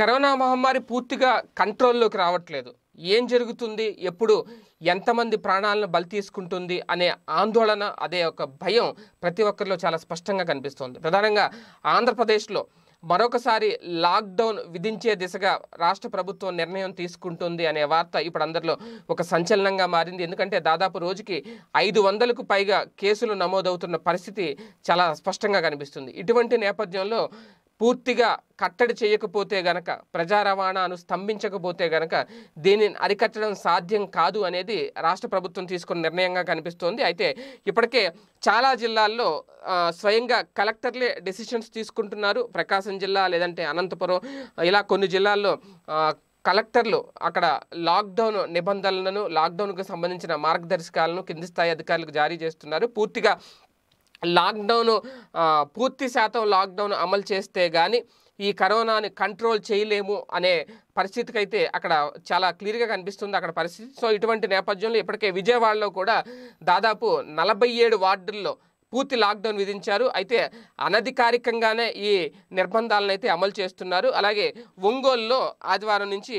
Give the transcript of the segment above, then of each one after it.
corona మహమ్మారి పూర్తిగా కంట్రోల్లోకి రావట్లేదు ఏం జరుగుతుంది ఎప్పుడు ఎంతమంది ప్రాణాలను బలి తీసుకుంటుంది అనే ఆందోళన అదే ఒక భయం ప్రతి ఒక్కరిలో చాలా స్పష్టంగా కనిపిస్తోంది ప్రధానంగా ఆంధ్రప్రదేశ్లో మరొకసారి లాక్డౌన్ విధించే దిశగా రాష్ట్ర ప్రభుత్వం నిర్ణయం తీసుకుంటుంది అనే వార్త ఇప్పుడు అందరిలో ఒక సంచలనంగా మారింది ఎందుకంటే దాదాపు రోజుకి ఐదు వందలకు పైగా కేసులు నమోదవుతున్న పరిస్థితి చాలా స్పష్టంగా కనిపిస్తుంది ఇటువంటి నేపథ్యంలో పూర్తిగా కట్టడి చేయకపోతే గనక ప్రజా రవాణాను స్తంభించకపోతే గనక దీనిని అరికట్టడం సాధ్యం కాదు అనేది రాష్ట్ర ప్రభుత్వం తీసుకున్న నిర్ణయంగా కనిపిస్తోంది అయితే ఇప్పటికే చాలా జిల్లాల్లో స్వయంగా కలెక్టర్లే డెసిషన్స్ తీసుకుంటున్నారు ప్రకాశం జిల్లా లేదంటే అనంతపురం ఇలా కొన్ని జిల్లాల్లో కలెక్టర్లు అక్కడ లాక్డౌన్ నిబంధనలను లాక్డౌన్కు సంబంధించిన మార్గదర్శకాలను కింది స్థాయి అధికారులకు జారీ చేస్తున్నారు పూర్తిగా లాక్డౌన్ పూర్తి శాతం లాక్డౌన్ అమలు చేస్తే కానీ ఈ కరోనాని కంట్రోల్ చేయలేము అనే పరిస్థితికి అయితే అక్కడ చాలా క్లియర్గా కనిపిస్తుంది అక్కడ పరిస్థితి సో ఇటువంటి నేపథ్యంలో ఇప్పటికే విజయవాడలో కూడా దాదాపు నలభై ఏడు వార్డుల్లో పూర్తి లాక్డౌన్ విధించారు అయితే అనధికారికంగానే ఈ నిర్బంధాలను అయితే అమలు చేస్తున్నారు అలాగే ఒంగోలులో ఆదివారం నుంచి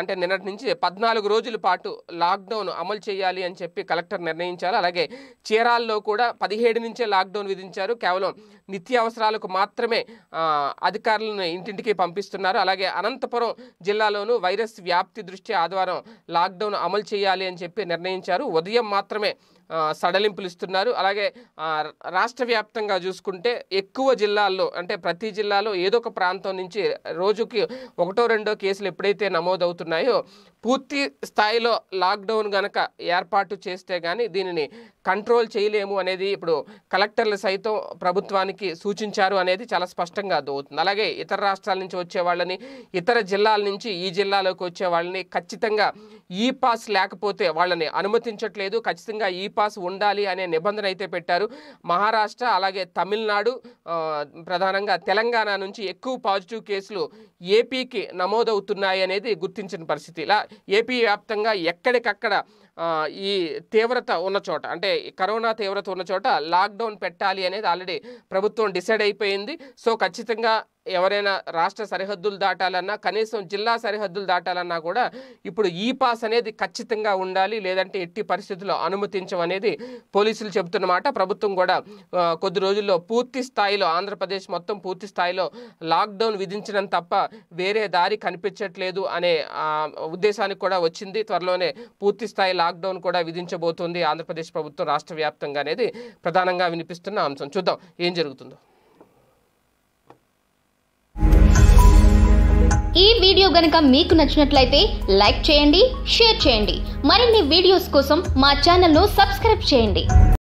అంటే నిన్నటి నుంచి పద్నాలుగు రోజుల పాటు లాక్డౌన్ అమలు చేయాలి అని చెప్పి కలెక్టర్ నిర్ణయించారు అలాగే చీరాల్లో కూడా పదిహేడు నుంచే లాక్డౌన్ విధించారు కేవలం నిత్యావసరాలకు మాత్రమే అధికారులను ఇంటింటికి పంపిస్తున్నారు అలాగే అనంతపురం జిల్లాలోనూ వైరస్ వ్యాప్తి దృష్ట్యా ఆదివారం లాక్డౌన్ అమలు చేయాలి అని చెప్పి నిర్ణయించారు ఉదయం మాత్రమే సడలింపులు ఇస్తున్నారు అలాగే రాష్ట్ర వ్యాప్తంగా చూసుకుంటే ఎక్కువ జిల్లాల్లో అంటే ప్రతి జిల్లాలో ఏదో ఒక ప్రాంతం నుంచి రోజుకి ఒకటో రెండో కేసులు ఎప్పుడైతే నమోదవుతున్నాయో పూర్తి స్థాయిలో లాక్డౌన్ గనక ఏర్పాటు చేస్తే కానీ దీనిని కంట్రోల్ చేయలేము అనేది ఇప్పుడు కలెక్టర్లు సైతం ప్రభుత్వానికి సూచించారు అనేది చాలా స్పష్టంగా అర్థమవుతుంది అలాగే ఇతర రాష్ట్రాల నుంచి వచ్చే వాళ్ళని ఇతర జిల్లాల నుంచి ఈ జిల్లాలోకి వచ్చే వాళ్ళని ఖచ్చితంగా ఈ పాస్ లేకపోతే వాళ్ళని అనుమతించట్లేదు ఖచ్చితంగా ఈ పాస్ ఉండాలి అనే నిబంధన అయితే పెట్టారు మహారాష్ట్ర అలాగే తమిళనాడు ప్రధానంగా తెలంగాణ నుంచి ఎక్కువ పాజిటివ్ కేసులు ఏపీకి నమోదవుతున్నాయి అనేది గుర్తించిన పరిస్థితి ఇలా ఏపీ వ్యాప్తంగా ఎక్కడికక్కడ ఈ తీవ్రత ఉన్న చోట అంటే కరోనా తీవ్రత ఉన్న చోట లాక్డౌన్ పెట్టాలి అనేది ఆల్రెడీ ప్రభుత్వం డిసైడ్ అయిపోయింది సో ఖచ్చితంగా ఎవరైనా రాష్ట్ర సరిహద్దులు దాటాలన్నా కనీసం జిల్లా సరిహద్దులు దాటాలన్నా కూడా ఇప్పుడు ఈ పాస్ అనేది ఖచ్చితంగా ఉండాలి లేదంటే ఎట్టి పరిస్థితుల్లో అనుమతించమనేది పోలీసులు చెబుతున్నమాట ప్రభుత్వం కూడా కొద్ది రోజుల్లో పూర్తి స్థాయిలో ఆంధ్రప్రదేశ్ మొత్తం పూర్తి స్థాయిలో లాక్డౌన్ విధించడం తప్ప వేరే దారి కనిపించట్లేదు అనే ఉద్దేశానికి కూడా వచ్చింది త్వరలోనే పూర్తి స్థాయి లాక్డౌన్ కూడా విధించబోతోంది ఆంధ్రప్రదేశ్ ప్రభుత్వం రాష్ట్ర వ్యాప్తంగా అనేది ప్రధానంగా వినిపిస్తున్న అంశం చూద్దాం ఏం జరుగుతుందో ఈ వీడియో గనక మీకు నచ్చినట్లయితే లైక్ చేయండి షేర్ చేయండి మరిన్ని వీడియోస్ కోసం మా ను సబ్స్క్రైబ్ చేయండి